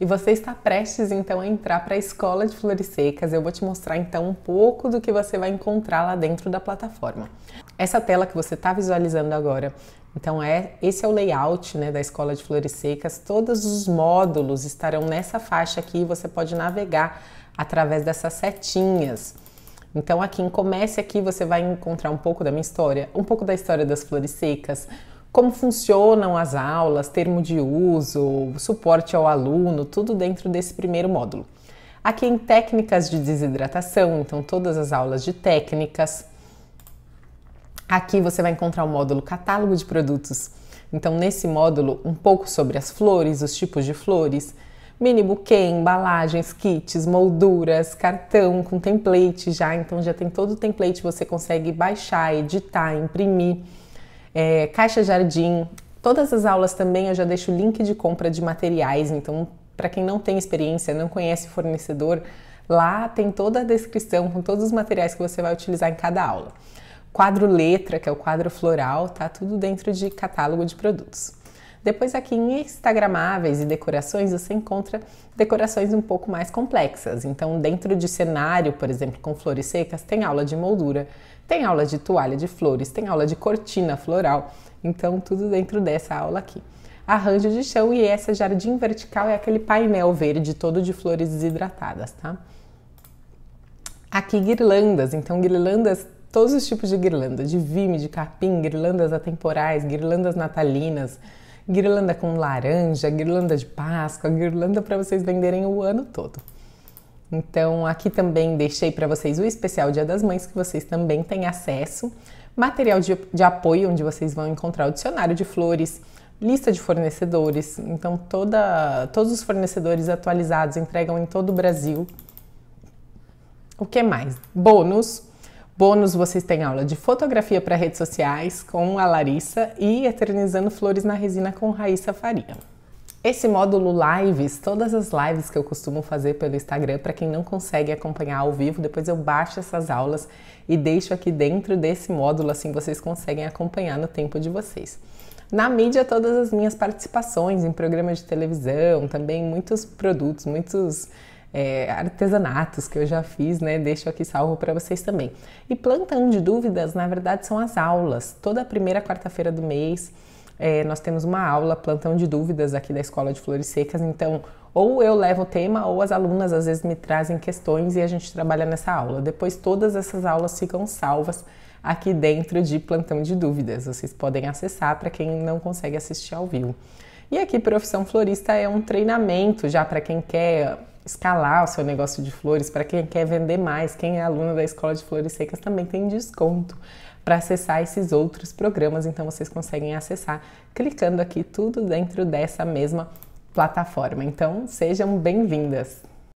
E você está prestes então a entrar para a escola de flores secas. Eu vou te mostrar então um pouco do que você vai encontrar lá dentro da plataforma. Essa tela que você está visualizando agora, então é esse é o layout né, da escola de flores secas. Todos os módulos estarão nessa faixa aqui. Você pode navegar através dessas setinhas. Então aqui em comece aqui você vai encontrar um pouco da minha história, um pouco da história das flores secas, como funcionam as aulas, termo de uso, suporte ao aluno, tudo dentro desse primeiro módulo. Aqui em técnicas de desidratação, então todas as aulas de técnicas. Aqui você vai encontrar o módulo catálogo de produtos. Então nesse módulo um pouco sobre as flores, os tipos de flores, mini buquê, embalagens, kits, molduras, cartão com template já, então já tem todo o template, você consegue baixar, editar, imprimir é, Caixa Jardim. Todas as aulas também eu já deixo o link de compra de materiais, então para quem não tem experiência, não conhece o fornecedor, lá tem toda a descrição com todos os materiais que você vai utilizar em cada aula. Quadro letra, que é o quadro floral, tá tudo dentro de catálogo de produtos. Depois aqui em instagramáveis e decorações você encontra decorações um pouco mais complexas. Então, dentro de cenário, por exemplo, com flores secas, tem aula de moldura, tem aula de toalha de flores, tem aula de cortina floral. Então, tudo dentro dessa aula aqui. Arranjo de chão e essa jardim vertical é aquele painel verde todo de flores desidratadas, tá? Aqui guirlandas, então guirlandas todos os tipos de guirlanda, de vime, de capim, guirlandas atemporais, guirlandas natalinas, guirlanda com laranja, guirlanda de Páscoa, guirlanda para vocês venderem o ano todo. Então, aqui também deixei para vocês o especial Dia das Mães, que vocês também têm acesso. Material de, de, apoio, onde vocês vão encontrar o dicionário de flores, lista de fornecedores. Então, toda, todos os fornecedores atualizados entregam em todo o Brasil. O que mais? Bônus Bônus vocês têm aula de fotografia para redes sociais com a Larissa e Eternizando Flores na Resina com Raíssa Faria. Esse módulo lives, todas as lives que eu costumo fazer pelo Instagram, para quem não consegue acompanhar ao vivo, depois eu baixo essas aulas e deixo aqui dentro desse módulo, assim vocês conseguem acompanhar no tempo de vocês. Na mídia, todas as minhas participações em programas de televisão, também muitos produtos, muitos é, artesanatos que eu já fiz, né? Deixo aqui salvo para vocês também. E plantão de dúvidas, na verdade, são as aulas. Toda primeira quarta-feira do mês é, nós temos uma aula, plantão de dúvidas aqui da Escola de Flores Secas. Então, ou eu levo o tema, ou as alunas às vezes me trazem questões e a gente trabalha nessa aula. Depois, todas essas aulas ficam salvas aqui dentro de plantão de dúvidas. Vocês podem acessar para quem não consegue assistir ao vivo. E aqui, Profissão Florista é um treinamento já para quem quer escalar o seu negócio de flores. Para quem quer vender mais, quem é aluno da Escola de Flores Secas também tem desconto para acessar esses outros programas. Então vocês conseguem acessar clicando aqui tudo dentro dessa mesma plataforma. Então sejam bem-vindas!